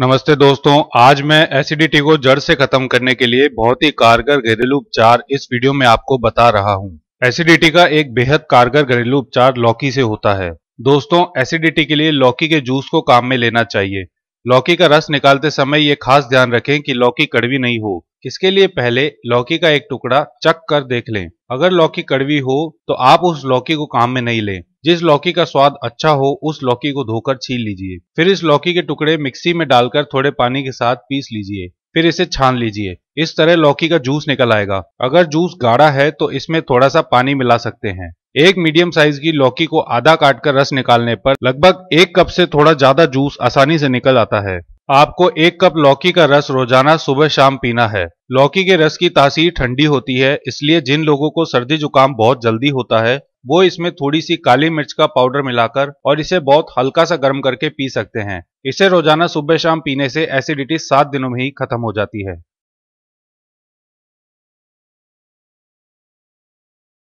नमस्ते दोस्तों आज मैं एसिडिटी को जड़ से खत्म करने के लिए बहुत ही कारगर घरेलू उपचार इस वीडियो में आपको बता रहा हूँ एसिडिटी का एक बेहद कारगर घरेलू उपचार लौकी से होता है दोस्तों एसिडिटी के लिए लौकी के जूस को काम में लेना चाहिए लौकी का रस निकालते समय ये खास ध्यान रखें कि लौकी कड़वी नहीं हो इसके लिए पहले लौकी का एक टुकड़ा चक कर देख लें अगर लौकी कड़वी हो तो आप उस लौकी को काम में नहीं लें जिस लौकी का स्वाद अच्छा हो उस लौकी को धोकर छील लीजिए फिर इस लौकी के टुकड़े मिक्सी में डालकर थोड़े पानी के साथ पीस लीजिए फिर इसे छान लीजिए इस तरह लौकी का जूस निकल आएगा अगर जूस गाढ़ा है तो इसमें थोड़ा सा पानी मिला सकते हैं एक मीडियम साइज की लौकी को आधा काटकर रस निकालने पर लगभग एक कप से थोड़ा ज्यादा जूस आसानी से निकल आता है आपको एक कप लौकी का रस रोजाना सुबह शाम पीना है लौकी के रस की तासीर ठंडी होती है इसलिए जिन लोगों को सर्दी जुकाम बहुत जल्दी होता है वो इसमें थोड़ी सी काली मिर्च का पाउडर मिलाकर और इसे बहुत हल्का सा गर्म करके पी सकते हैं इसे रोजाना सुबह शाम पीने से एसिडिटी सात दिनों में ही खत्म हो जाती है